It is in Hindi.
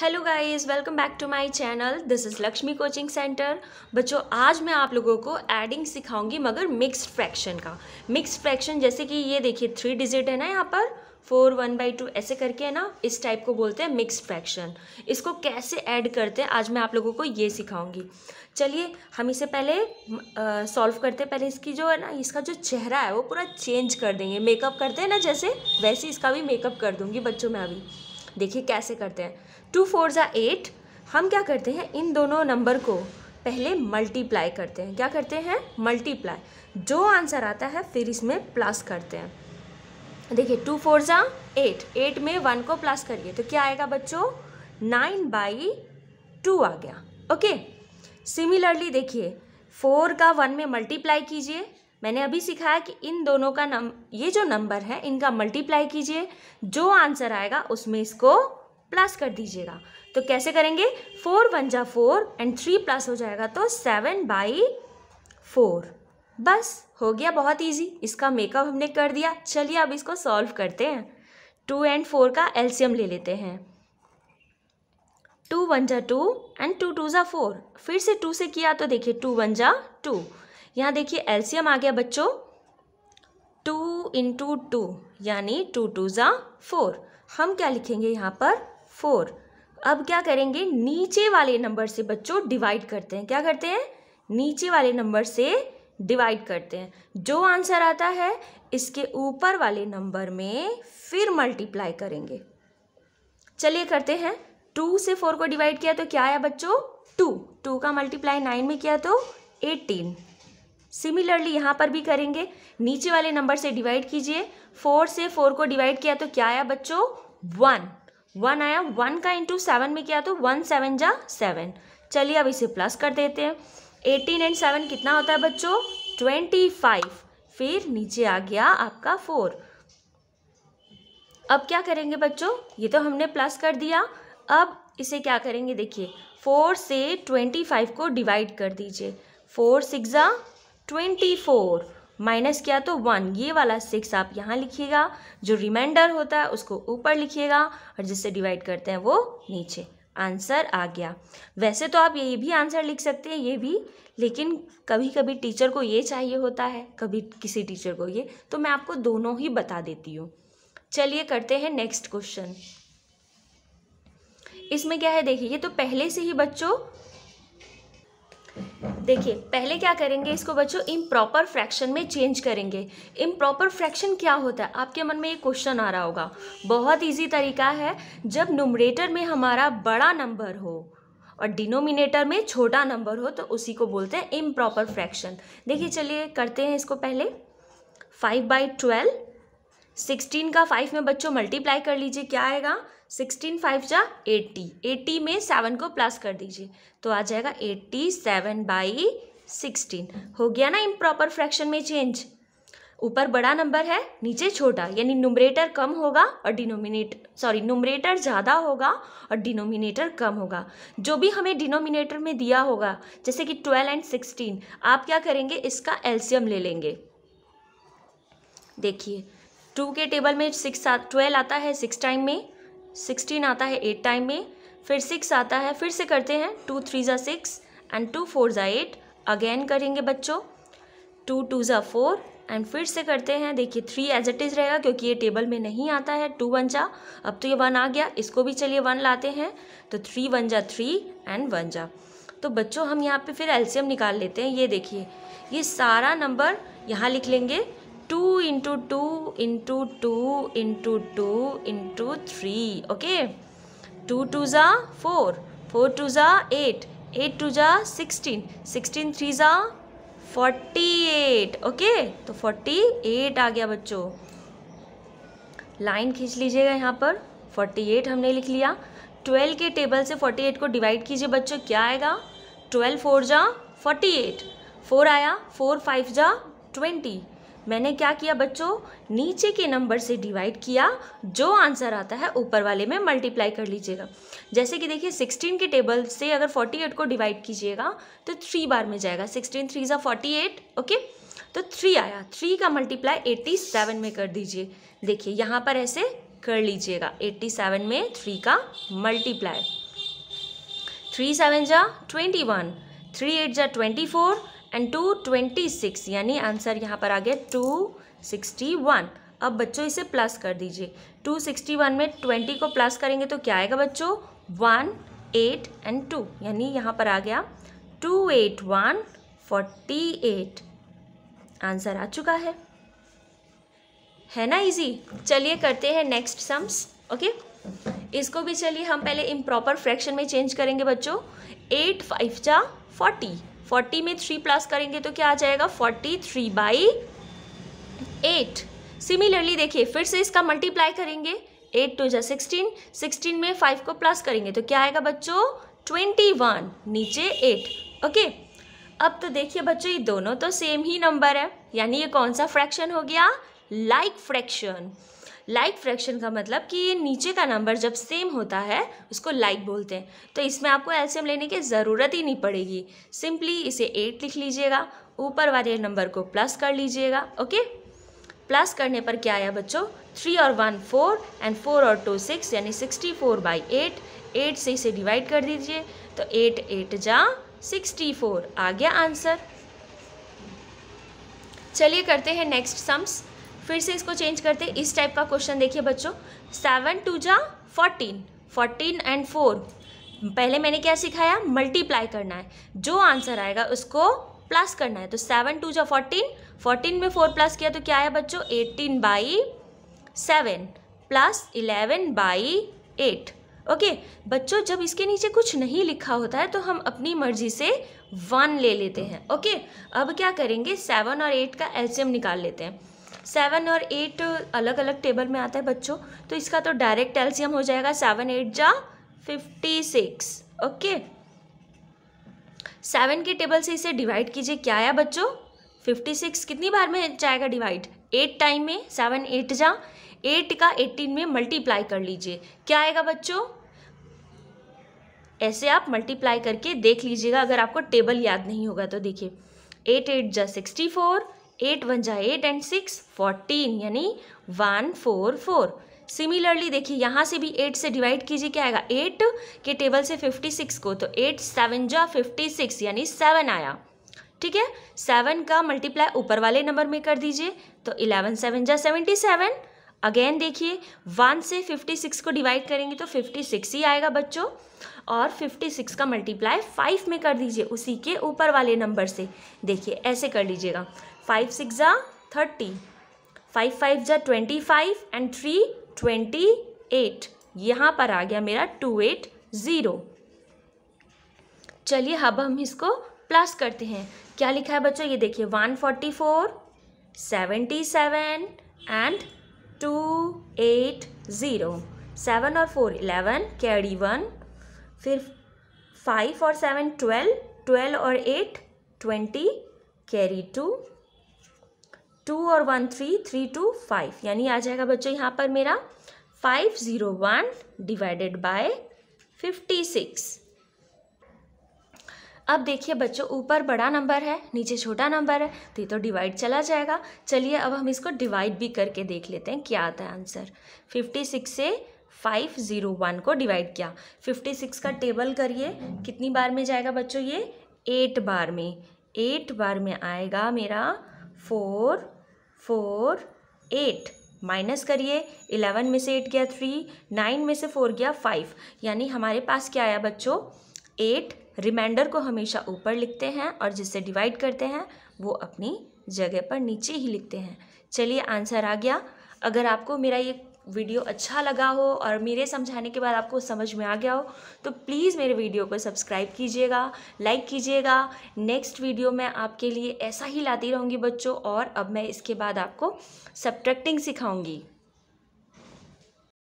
hello guys welcome back to my channel this is Lakshmi coaching centre बच्चों आज मैं आप लोगों को एडिंग सिखाऊंगी मगर मिक्स्ड फ्रैक्शन का मिक्स्ड फ्रैक्शन जैसे कि ये देखिए थ्री डिजिट है ना यहाँ पर फोर वन बाई टू ऐसे करके है ना इस टाइप को बोलते हैं मिक्स फ्रैक्शन इसको कैसे ऐड करते हैं आज मैं आप लोगों को ये सिखाऊंगी चलिए हम इसे पहले सॉल्व करते हैं पहले इसकी जो है ना इसका जो चेहरा है वो पूरा चेंज कर देंगे मेकअप करते हैं ना जैसे वैसे इसका भी मेकअप कर दूंगी बच्चों में अभी देखिए कैसे करते हैं टू फोर ज़ा एट हम क्या करते हैं इन दोनों नंबर को पहले मल्टीप्लाई करते हैं क्या करते हैं मल्टीप्लाई जो आंसर आता है फिर इसमें प्लस करते हैं देखिए टू फोर ज़ा एट एट में वन को प्लस करिए तो क्या आएगा बच्चों नाइन बाई टू आ गया ओके सिमिलरली देखिए फोर का वन में मल्टीप्लाई कीजिए मैंने अभी सिखाया कि इन दोनों का नम ये जो नंबर है इनका मल्टीप्लाई कीजिए जो आंसर आएगा उसमें इसको प्लस कर दीजिएगा तो कैसे करेंगे फोर वन जा फोर एंड थ्री प्लस हो जाएगा तो सेवन बाई फोर बस हो गया बहुत इजी इसका मेकअप हमने कर दिया चलिए अब इसको सॉल्व करते हैं टू एंड फोर का एल्सियम ले लेते हैं टू वन जा टू एंड टू टू ज़ा फोर फिर से टू से किया तो देखिए टू वन जा टू यहाँ देखिए एल्सियम आ गया बच्चों टू इंटू टू यानी टू टू ज़ा फोर हम क्या लिखेंगे यहाँ पर फोर अब क्या करेंगे नीचे वाले नंबर से बच्चों डिवाइड करते हैं क्या करते हैं नीचे वाले नंबर से डिवाइड करते हैं जो आंसर आता है इसके ऊपर वाले नंबर में फिर मल्टीप्लाई करेंगे चलिए करते हैं टू से फोर को डिवाइड किया तो क्या आया बच्चों टू टू का मल्टीप्लाई नाइन में किया तो एटीन सिमिलरली यहाँ पर भी करेंगे नीचे वाले नंबर से डिवाइड कीजिए फोर से फोर को डिवाइड किया तो क्या आया बच्चों वन वन आया वन का इंटू सेवन में किया तो वन सेवन जा सेवन चलिए अब इसे प्लस कर देते हैं एटीन एंड सेवन कितना होता है बच्चों ट्वेंटी फाइव फिर नीचे आ गया आपका फोर अब क्या करेंगे बच्चों ये तो हमने प्लस कर दिया अब इसे क्या करेंगे देखिए फोर से ट्वेंटी फाइव को डिवाइड कर दीजिए फोर सिक्स जा ट्वेंटी फोर माइनस किया तो वन ये वाला सिक्स आप यहाँ लिखिएगा जो रिमाइंडर होता है उसको ऊपर लिखिएगा और जिससे डिवाइड करते हैं वो नीचे आंसर आ गया वैसे तो आप ये भी आंसर लिख सकते हैं ये भी लेकिन कभी कभी टीचर को ये चाहिए होता है कभी किसी टीचर को ये तो मैं आपको दोनों ही बता देती हूँ चलिए करते हैं नेक्स्ट क्वेश्चन इसमें क्या है देखिए ये तो पहले से ही बच्चों देखिए पहले क्या करेंगे इसको बच्चों इम्प्रॉपर फ्रैक्शन में चेंज करेंगे इम्प्रॉपर फ्रैक्शन क्या होता है आपके मन में ये क्वेश्चन आ रहा होगा बहुत ईजी तरीका है जब नुमरेटर में हमारा बड़ा नंबर हो और डिनोमिनेटर में छोटा नंबर हो तो उसी को बोलते हैं इम्प्रॉपर फ्रैक्शन देखिए चलिए करते हैं इसको पहले फाइव बाई ट्वेल्व सिक्सटीन का फाइव में बच्चों मल्टीप्लाई कर लीजिए क्या आएगा सिक्सटीन फाइव जा एट्टी एट्टी में सेवन को प्लस कर दीजिए तो आ जाएगा एट्टी सेवन बाई सिक्सटीन हो गया ना इम्प्रॉपर फ्रैक्शन में चेंज ऊपर बड़ा नंबर है नीचे छोटा यानी नुमरेटर कम होगा और डिनोमिनेट सॉरी नुमरेटर ज़्यादा होगा और डिनोमिनेटर कम होगा जो भी हमें डिनोमिनेटर में दिया होगा जैसे कि ट्वेल्व एंड सिक्सटीन आप क्या करेंगे इसका एल्सियम ले लेंगे देखिए टू के टेबल में सिक्स ट्वेल्व आता है सिक्स टाइम में सिक्सटीन आता है एट टाइम में फिर सिक्स आता है फिर से करते हैं टू थ्री ज़ा सिक्स एंड टू फोर ज़ा एट अगेन करेंगे बच्चों टू टू ज़ा फोर एंड फिर से करते हैं देखिए थ्री एज इट इज़ रहेगा क्योंकि ये टेबल में नहीं आता है टू वन जा अब तो ये वन आ गया इसको भी चलिए वन लाते हैं तो थ्री वन जा थ्री एंड वन जा तो बच्चों हम यहाँ पे फिर एल्शियम निकाल लेते हैं ये देखिए ये सारा नंबर यहाँ लिख लेंगे two into two into two into two into three okay two two ज़ा फोर फोर टू ज़ा एट एट टू ज़ा सिक्सटीन सिक्सटीन थ्री ज़ा फोर्टी एट ओके तो फोर्टी एट आ गया बच्चों लाइन खींच लीजिएगा यहाँ पर फोर्टी एट हमने लिख लिया ट्वेल्व के टेबल से फोर्टी एट को डिवाइड कीजिए बच्चों क्या आएगा ट्वेल्व फोर जा फोर्टी एट फोर आया फोर फाइव जा ट्वेंटी मैंने क्या किया बच्चों नीचे के नंबर से डिवाइड किया जो आंसर आता है ऊपर वाले में मल्टीप्लाई कर लीजिएगा जैसे कि देखिए सिक्सटीन के टेबल से अगर फोर्टी एट को डिवाइड कीजिएगा तो थ्री बार में जाएगा सिक्सटीन थ्री ज़ा फोर्टी एट ओके तो थ्री आया थ्री का मल्टीप्लाई एट्टी सेवन में कर दीजिए देखिए यहाँ पर ऐसे कर लीजिएगा एट्टी सेवन में थ्री का मल्टीप्लाई थ्री सेवन जा ट्वेंटी वन थ्री एट जा twenty four and two twenty six यानी आंसर यहाँ पर आ गया टू सिक्सटी वन अब बच्चों इसे प्लस कर दीजिए टू सिक्सटी वन में ट्वेंटी को प्लस करेंगे तो क्या आएगा बच्चों वन एट एंड टू यानी यहाँ पर आ गया two eight one forty eight answer आ चुका है है ना इजी चलिए करते हैं नेक्स्ट सम्स ओके इसको भी चलिए हम पहले इम्प्रॉपर फ्रैक्शन में चेंज करेंगे बच्चों एट फाइव जा फोर्टी फोर्टी में थ्री प्लस करेंगे तो क्या आ जाएगा forty three by eight similarly देखिए फिर से इसका मल्टीप्लाई करेंगे एट टू जै सिक्सटीन सिक्सटीन में फाइव को प्लस करेंगे तो क्या आएगा बच्चों ट्वेंटी वन नीचे एट ओके अब तो देखिए बच्चों ये दोनों तो सेम ही नंबर है यानी ये कौन सा फ्रैक्शन हो गया like like fraction like like fraction का मतलब कि ये नीचे का नंबर जब सेम होता है उसको लाइक like बोलते हैं तो इसमें आपको एलसीएम लेने की ज़रूरत ही नहीं पड़ेगी सिंपली इसे एट लिख लीजिएगा ऊपर वाले नंबर को प्लस कर लीजिएगा ओके प्लस करने पर क्या आया बच्चों थ्री और वन फोर एंड फोर और टू सिक्स यानी sixty four by eight eight से इसे डिवाइड कर दीजिए तो एट एट जा सिक्सटी फोर आ गया आंसर चलिए करते हैं नेक्स्ट सम्स फिर से इसको चेंज करते इस टाइप का क्वेश्चन देखिए बच्चों सेवन टू जा फोर्टीन फोर्टीन एंड फोर पहले मैंने क्या सिखाया मल्टीप्लाई करना है जो आंसर आएगा उसको प्लस करना है तो सेवन टू जा फोर्टीन फोर्टीन में फोर प्लस किया तो क्या है बच्चों eighteen by seven plus eleven by eight okay बच्चों जब इसके नीचे कुछ नहीं लिखा होता है तो हम अपनी मर्जी से वन ले लेते हैं ओके अब क्या करेंगे सेवन और एट का एल्शियम निकाल लेते हैं सेवन और एट अलग अलग टेबल में आता है बच्चों तो इसका तो डायरेक्ट एल्सियम हो जाएगा सेवन एट जा फिफ्टी सिक्स ओके सेवन के टेबल से इसे डिवाइड कीजिए क्या आया बच्चों फिफ्टी सिक्स कितनी बार में जाएगा डिवाइड एट टाइम में सेवन एट जा एट का एटीन में मल्टीप्लाई कर लीजिए क्या आएगा बच्चों ऐसे आप मल्टीप्लाई करके देख लीजिएगा अगर आपको टेबल याद नहीं होगा तो देखिए एट एट जा सिक्सटी फोर एट वन जा एट एंड सिक्स फोर्टीन यानी वन फोर फोर सिमिलरली देखिए यहाँ से भी एट से डिवाइड कीजिए क्या आएगा एट के टेबल से फिफ्टी सिक्स को तो एट सेवन जा फिफ्टी सिक्स यानी सेवन आया ठीक है सेवन का मल्टीप्लाई ऊपर वाले नंबर में कर दीजिए तो इलेवन सेवन जा सेवेंटी सेवन अगेन देखिए वन से फिफ्टी सिक्स को डिवाइड करेंगे तो फिफ्टी सिक्स ही आएगा बच्चों और फिफ्टी सिक्स का मल्टीप्लाई फाइव में कर दीजिए उसी के ऊपर वाले नंबर से देखिए ऐसे कर लीजिएगा फाइव सिक्स ज़ा थर्टी फाइव फाइव ज़ा twenty five and three twenty eight यहाँ पर आ गया मेरा टू एट ज़ीरो चलिए अब हम इसको प्लस करते हैं क्या लिखा है बच्चों ये देखिए one forty four seventy seven and two eight zero seven और फोर इलेवन कैरी वन फिर फाइव और सेवन ट्वेल्व ट्वेल्व और eight twenty carry two two और one three three two five यानी आ जाएगा बच्चों यहाँ पर मेरा five zero one divided by fifty six अब देखिए बच्चों ऊपर बड़ा नंबर है नीचे छोटा नंबर है तो ये तो डिवाइड चला जाएगा चलिए अब हम इसको डिवाइड भी करके देख लेते हैं क्या आता है आंसर फिफ्टी सिक्स से फाइव ज़ीरो वन को डिवाइड किया फिफ्टी सिक्स का टेबल करिए कितनी बार में जाएगा बच्चों ये एट बार में एट बार में आएगा मेरा फोर फोर एट माइनस करिए इलेवन में से एट गया थ्री नाइन में से फोर गया फाइव यानी हमारे पास क्या आया बच्चों एट रिमाइंडर को हमेशा ऊपर लिखते हैं और जिससे डिवाइड करते हैं वो अपनी जगह पर नीचे ही लिखते हैं चलिए आंसर आ गया अगर आपको मेरा ये वीडियो अच्छा लगा हो और मेरे समझाने के बाद आपको समझ में आ गया हो तो प्लीज़ मेरे वीडियो को सब्सक्राइब कीजिएगा लाइक कीजिएगा नेक्स्ट वीडियो मैं आपके लिए ऐसा ही लाती रहूँगी बच्चों और अब मैं इसके बाद आपको सब्ट्रैक्टिंग सिखाऊँगी